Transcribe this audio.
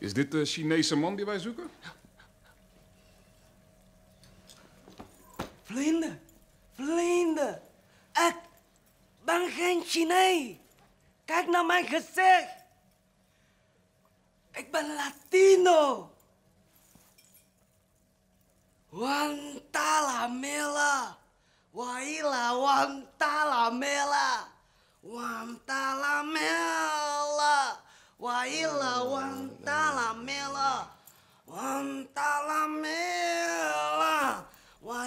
Is dit de Chinese man die wij zoeken? Vrienden, vrienden, ik ben geen Chinees. Kijk naar mijn gezicht. Ik ben Latino. Wantalamela. Waila, wantalamela. Wantalamela. Waila wantala mela, wantala